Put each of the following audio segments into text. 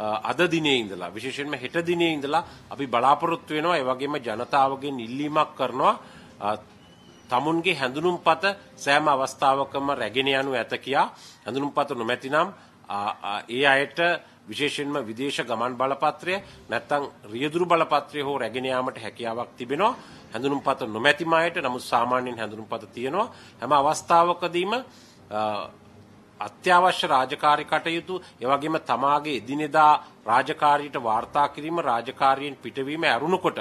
අද දිනේ ඉඳලා විශේෂයෙන්ම හෙට දිනේ ඉඳලා අපි බලාපොරොත්තු වෙනවා ඒ වගේම ජනතාවගෙන් ඉල්ලීමක් කරනවා තමුන්ගේ හැඳුනුම්පත සෑම අවස්ථාවකම රැගෙන යනු ඇත කියා හැඳුනුම්පත නොමැතිනම් ඒ අයට විශේෂයෙන්ම විදේශ ගමන් බලපත්‍රය නැත්නම් රියදුරු බලපත්‍රය හෝ රැගෙන යාමට හැකියාවක් තිබෙනවා හැඳුනුම්පත නොමැතිම අයට නමුත් සාමාන්‍යයෙන් හැඳුනුම්පත තියෙනවා හැම අවස්ථාවකදීම අත්‍යවශ්‍ය රාජකාරී කටයුතු එවැගේම තමාගේ එදිනෙදා රාජකාරීට වාර්තා කිරීම රාජකාරියෙන් පිටවීම ඇරුණකොට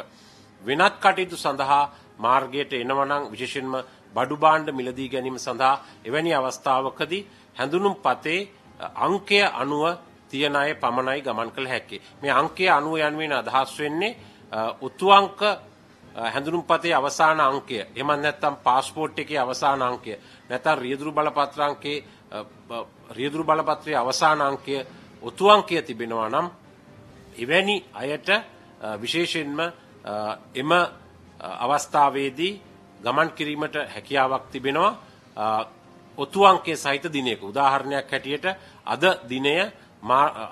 වෙනත් කටයුතු සඳහා මාර්ගයට එනවනම් විශේෂයෙන්ම බඩු භාණ්ඩ මිලදී ගැනීම සඳහා එවැනි අවස්ථාවකදී හැඳුනුම් පතේ අංකය 90 තියන අය පමණයි ගමන් කළ හැක්කේ. මේ අංකය 90 යනුවෙන් අදහස් වෙන්නේ උතුංක හැඳුනුම්පතේ අවසාන අංකය එහෙම නැත්නම් પાස්පෝර්ට් එකේ අවසාන අංකය නැත්නම් රියදුරු බලපත්‍රාංකේ රියදුරු බලපත්‍රයේ අවසාන අංකය ඔතු අංකය තිබෙනවා නම් එවැනි අයට විශේෂයෙන්ම එම අවස්ථාවේදී ගමන් කිරීමට හැකියාවක් තිබෙනවා ඔතු අංකයේ සහිත දිනයක උදාහරණයක් හැටියට අද දිනය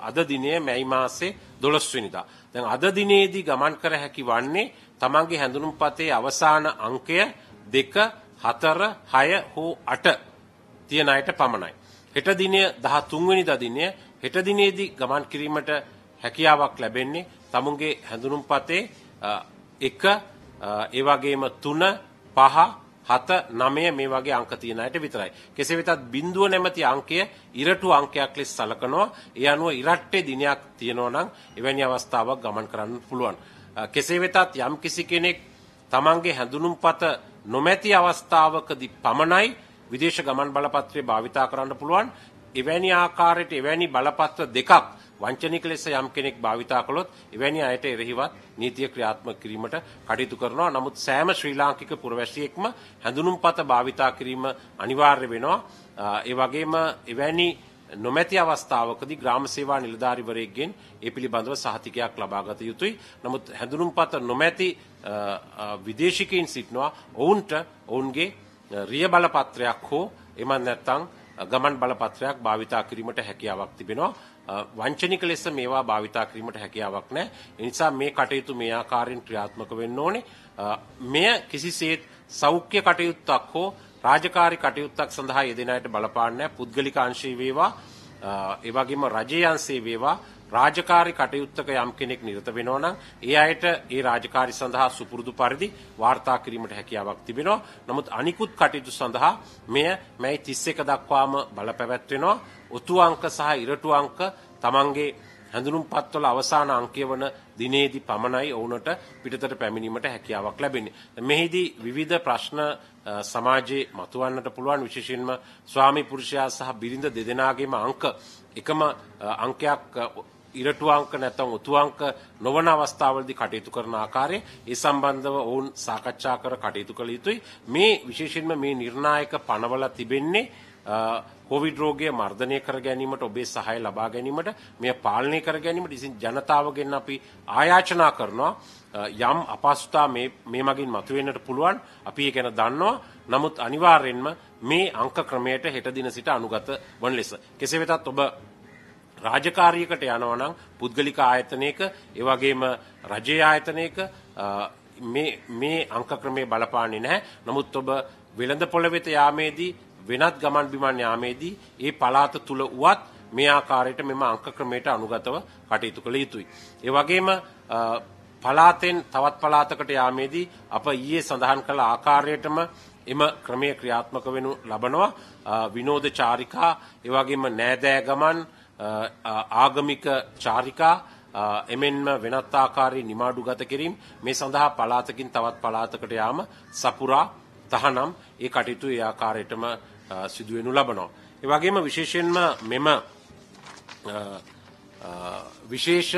අද දිනය මැයි මාසේ 12 වෙනිදා. දැන් අද දිනේදී ගමන් කර හැකි වන්නේ තමන්ගේ හැඳුනුම්පතේ අවසාන අංකය 2 4 6 හෝ 8 තියන අයට පමණයි. හෙට දිනය 13 වෙනිදා දිනය හෙට දිනේදී ගමන් කිරීමට හැකියාවක් ලැබෙන්නේ තමුන්ගේ හැඳුනුම්පතේ 1 ඒ වගේම 3 5 7 9 මේ වගේ අංක තියෙන අයට විතරයි. කෙසේ වෙතත් බිඳුව නැමැති අංකය ඉරටු අංකයක් ලෙස සලකනවා. ඒ අනුව ඉරට්ටේ දිනයක් තියෙනවා නම් එවැනි අවස්ථාවක් ගමන් කරන්න පුළුවන්. කෙසේ වෙතත් යම් කිසි කෙනෙක් තමන්ගේ හැඳුනුම්පත නොමැති අවස්ථාවකදී පමණයි විදේශ ගමන් බලපත්‍රය භාවිතා කරන්න පුළුවන්. එවැනි ආකාරයට එවැනි බලපත්‍ර දෙකක් වංචනික ලෙස යම් කෙනෙක් භාවිතා කළොත් එවැනි අයට එරෙහිවත් නීතිය ක්‍රියාත්මක කිරීමට කටයුතු කරනවා. නමුත් සෑම ශ්‍රී ලාංකික පුරවැසියෙක්ම හැඳුනුම්පත භාවිතා කිරීම අනිවාර්ය වෙනවා. ඒ වගේම එවැනි නොමැති අවස්ථාවකදී ග්‍රාම සේවා නිලධාරිවරයෙක්ගෙන් ඒ පිළිබඳව සහතිකයක් ලබා ගත යුතුයි. නමුත් හැඳුනුම්පත නොමැති විදේශිකයින් සිටනවා ඔවුන්ට ඔවුන්ගේ රිය බලපත්‍රයක් හෝ එමන් නැත්නම් ගමන් බලපත්‍රයක් භාවිතා කිරීමට හැකියාවක් තිබෙනවා. වංචනික ලෙස මේවා භාවිතා කිරීමට හැකියාවක් නැහැ. ඒ නිසා මේ කටයුතු මේ ආකාරයෙන් ක්‍රියාත්මක වෙන්න ඕනේ. මෙය කිසිසේත් සෞඛ්‍ය කටයුත්තක් හෝ රාජකාරී කටයුත්තක් සඳහා යෙදෙන අයට බලපාන්නේ නැහැ. පුද්ගලික අංශේ වේවා ඒ වගේම රජයේ අංශේ වේවා රාජකාරී කටයුත්තක යම් කෙනෙක් නිරත වෙනවා නම් ඒ අයට ඒ රාජකාරී සඳහා සුපුරුදු පරිදි වාර්තා කිරීමට හැකියාවක් තිබෙනවා. නමුත් අනිකුත් කටයුතු සඳහා මෙය මැයි 31 දක්වාම බලපැවැත්වෙනවා. ඔතු අංක සහ ඉරටු අංක තමන්ගේ හැඳුනුම්පත්වල අවසාන අංකය වන දිනේදී පමණයි ඔවුනට පිටතට පැමිණීමට හැකියාවක් ලැබෙන්නේ. මෙහිදී විවිධ ප්‍රශ්න සමාජයේ මතුවන්නට පුළුවන් විශේෂයෙන්ම ස්වාමි පුරුෂයා සහ බිරිඳ දෙදෙනාගේම අංක එකම අංකයක් ඉරටු අංක නැත්නම් උතු අංක නොවන අවස්ථාවලදී කටයුතු කරන ආකාරය ඒ සම්බන්ධව ඔවුන් සාකච්ඡා කර කටයුතු කළ යුතුයි මේ විශේෂයෙන්ම මේ නිර්ණායක පනවල තිබෙන්නේ කොවිඩ් රෝගය මර්ධනය කර ගැනීමට ඔබේ සහාය ලබා ගැනීමට මෙය පාලනය කර ගැනීමට ඉතින් ජනතාවගෙන් අපි ආයාචනා කරනවා යම් අපහසුතා මේ මේ මගින් මතුවෙන්නට පුළුවන් අපි ඒ ගැන දන්නවා නමුත් අනිවාර්යෙන්ම මේ අංක ක්‍රමයට හෙට දින සිට අනුගත වන ලෙස කෙසේ වෙතත් ඔබ රාජකාරියකට යනවා නම් පුද්ගලික ආයතනයක ඒ වගේම රජයේ ආයතනයක මේ මේ අංක ක්‍රමේ බලපාන්නේ නැහැ. නමුත් ඔබ වෙළඳ පොළ වෙත යාමේදී වෙනත් ගමන් බිමන් යාමේදී ඒ පළාත තුල උවත් මේ ආකාරයට මෙම අංක ක්‍රමයට අනුගතව කටයුතු කළ යුතුයි. ඒ වගේම පලාතෙන් තවත් පලාතකට යාමේදී අප ඊයේ සඳහන් කළ ආකාරයටම එම ක්‍රමය ක්‍රියාත්මක වෙනු ලබනවා විනෝද චාරිකා ඒ වගේම නෑදෑ ගමන් ආගමික චාරිකා එමෙන්ම වෙනත් ආකාරයේ නිමාඩුගත කිරීම මේ සඳහා පලාතකින් තවත් පලාතකට යාම සපුරා තහනම් ඒ කටයුතු ඒ ආකාරයටම සිදුවෙනු ලබනවා. ඒ වගේම විශේෂයෙන්ම මෙම විශේෂ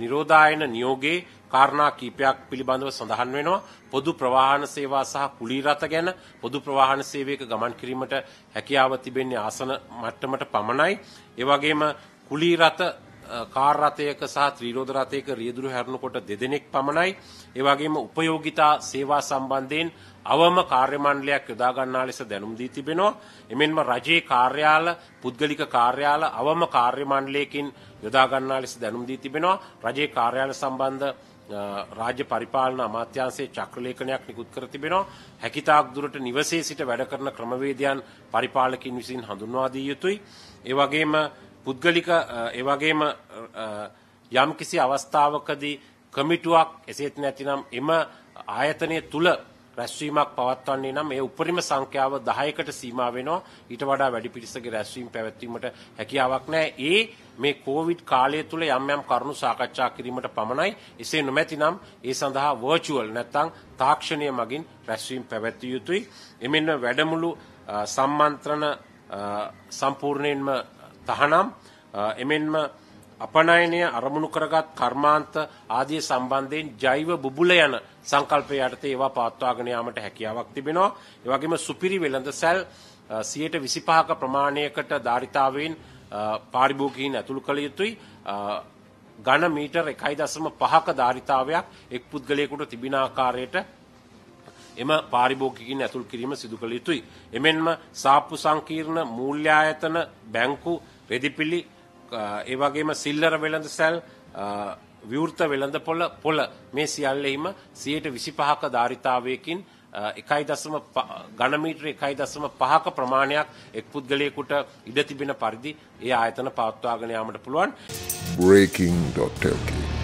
නිරෝධායන නියෝගයේ කාරණා කීපයක් පිළිබඳව සඳහන් වෙනවා පොදු ප්‍රවාහන සේවා සහ කුලී රථ ගැන පොදු ප්‍රවාහන සේවයක ගමන් කිරීමට හැකියාව තිබෙන්නේ ආසන මට්ටමට පමණයි ඒ වගේම කුලී රථ කාර් රථයක සහ ත්‍රිරෝද රථයක රියදුරු හැරෙනකොට දෙදෙනෙක් පමණයි ඒ වගේම උපයෝගිතා සේවා සම්බන්ධයෙන් අවම කාර්ය මණ්ඩලයක් යොදා ගන්නා ලෙස දැනුම් දී තිබෙනවා. එමෙන්ම රජයේ කාර්යාල, පුද්ගලික කාර්යාල අවම කාර්ය මණ්ඩලයකින් යොදා ගන්නා ලෙස දැනුම් දී තිබෙනවා. රජයේ කාර්යාල සම්බන්ධ රාජ්‍ය පරිපාලන අමාත්‍යාංශයේ චක්‍රලේඛනයක් නිකුත් කර තිබෙනවා. හැකිතාක් දුරට නිවසේ සිට වැඩ කරන ක්‍රමවේදයන් පරිපාලකින් විසින් හඳුන්වා දිය යුතුයි. ඒ වගේම පුද්ගලික ඒ වගේම යම්කිසි අවස්ථාවකදී කමිටුවක් එසේත් නැතිනම් එම ආයතනය තුල රැස්වීමක් පවත්වන්නේ නම් ඒ උපරිම සංඛ්‍යාව 10කට සීමා වෙනවා. ඊට වඩා වැඩි පිරිසකගේ රැස්වීම පැවැත්වීමට හැකියාවක් නැහැ. ඒ මේ කොවිඩ් කාලය තුල යම් යම් කරුණු සාකච්ඡා කිරීමට පමණයි. එසේ නොමැතිනම් ඒ සඳහා වර්චුවල් නැත්නම් තාක්ෂණීය මගින් රැස්වීම පැවැත්විය යුතුයි. එමෙන්න වැඩමුළු සම්මන්ත්‍රණ සම්පූර්ණයෙන්ම තහනම් එමෙන්ම අපනයනය අරමුණු කරගත් කර්මාන්ත ආදී සම්බන්ධයෙන් ජෛව බුබුල යන සංකල්පය යටතේ ඒවා පවත්වාගෙන යාමට හැකියාවක් තිබෙනවා. ඒ වගේම සුපිරි වෙළඳ සැල් 125ක ප්‍රමාණයකට ධාරිතාවයෙන් පාරිභෝගිකයින් ඇතුළු කළ යුතුයි. ඝන මීටර 1.5ක ධාරිතාවයක් එක් පුද්ගලයෙකුට තිබෙන ආකාරයට එම පාරිභෝගිකින් ඇතුල් කිරීම සිදු කළ යුතුයි. එමෙන්ම සාප්පු සංකීර්ණ මූල්‍යායතන බැංකු රෙදිපිලි ඒ වගේම සිල්ලර වෙළඳසැල් විවෘත වෙළඳ පොළ පොළ මේ සියල්ලෙහිම 125ක ධාරිතාවයකින් එකයි දසම ගණමීටර එකයි දසම පහක ප්‍රමාණයක් එක් පුද්ගලයකුට ඉඩ තිබෙන පරිදි ඒ ආයතන පවත්වාගෙන යාමට පුළුවන්. Breaking.lk